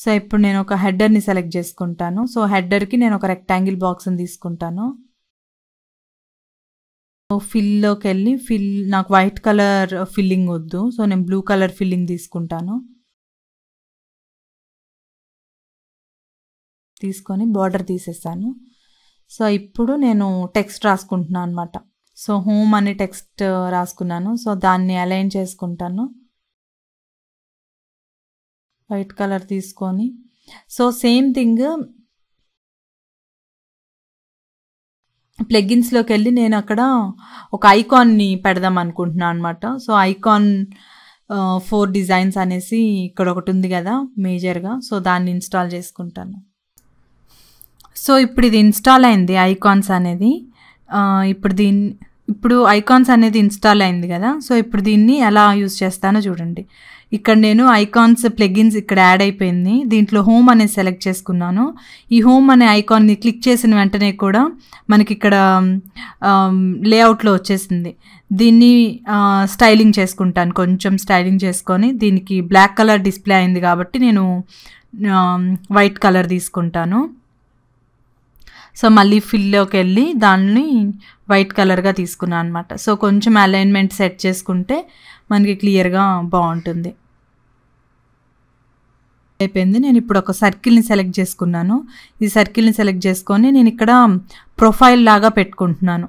so ఇప్పుడు నేను ఒక హెడ్డర్ని సెలెక్ట్ చేసుకుంటాను సో హెడ్డర్కి నేను ఒక రెక్టాంగిల్ బాక్స్ని తీసుకుంటాను సో ఫిల్లోకి వెళ్ళి ఫిల్ నాకు వైట్ కలర్ ఫిల్లింగ్ వద్దు సో నేను బ్లూ కలర్ ఫిల్లింగ్ తీసుకుంటాను తీసుకొని బార్డర్ తీసేసాను సో ఇప్పుడు నేను టెక్స్ట్ రాసుకుంటున్నాను అనమాట సో హోమ్ అనే టెక్స్ట్ రాసుకున్నాను సో దాన్ని అలైన్ చేసుకుంటాను వైట్ కలర్ తీసుకొని సో సేమ్ థింగ్ ప్లెగ్గిన్స్లోకి వెళ్ళి నేను అక్కడ ఒక ఐకాన్ని పెడదాం అనుకుంటున్నాను అనమాట సో ఐకాన్ ఫోర్ డిజైన్స్ అనేసి ఇక్కడ ఒకటి ఉంది కదా మేజర్గా సో దాన్ని ఇన్స్టాల్ చేసుకుంటాను సో ఇప్పుడు ఇది ఇన్స్టాల్ అయింది ఐకాన్స్ అనేది ఇప్పుడు దీన్ని ఇప్పుడు ఐకాన్స్ అనేది ఇన్స్టాల్ అయింది కదా సో ఇప్పుడు దీన్ని ఎలా యూజ్ చేస్తానో చూడండి ఇక్కడ నేను ఐకాన్స్ ప్లెగిన్స్ ఇక్కడ యాడ్ అయిపోయింది దీంట్లో హోమ్ అనేది సెలెక్ట్ చేసుకున్నాను ఈ హోమ్ అనే ఐకాన్ని క్లిక్ చేసిన వెంటనే కూడా మనకి ఇక్కడ లేఅవుట్లో um, వచ్చేసింది దీన్ని స్టైలింగ్ చేసుకుంటాను కొంచెం స్టైలింగ్ చేసుకొని దీనికి బ్లాక్ కలర్ డిస్ప్లే అయింది కాబట్టి నేను వైట్ um, కలర్ తీసుకుంటాను సో మళ్ళీ ఫిల్లోకి వెళ్ళి దాన్ని వైట్ కలర్గా తీసుకున్నాను అనమాట సో కొంచెం అలైన్మెంట్ సెట్ చేసుకుంటే మనకి క్లియర్గా బాగుంటుంది అయిపోయింది నేను ఇప్పుడు ఒక సర్కిల్ని సెలెక్ట్ చేసుకున్నాను ఈ సర్కిల్ని సెలెక్ట్ చేసుకొని నేను ఇక్కడ ప్రొఫైల్ లాగా పెట్టుకుంటున్నాను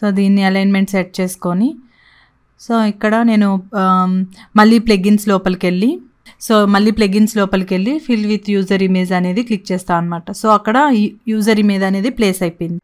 సో దీన్ని అలైన్మెంట్ సెట్ చేసుకొని సో ఇక్కడ నేను మళ్ళీ ప్లెగిన్స్ లోపలికి వెళ్ళి సో మళ్ళీ ప్లెగిన్స్ లోపలికి వెళ్ళి ఫిల్ విత్ యూజర్ ఇమేజ్ అనేది క్లిక్ చేస్తాం అనమాట సో అక్కడ యూజర్ ఇమేజ్ అనేది ప్లేస్ అయిపోయింది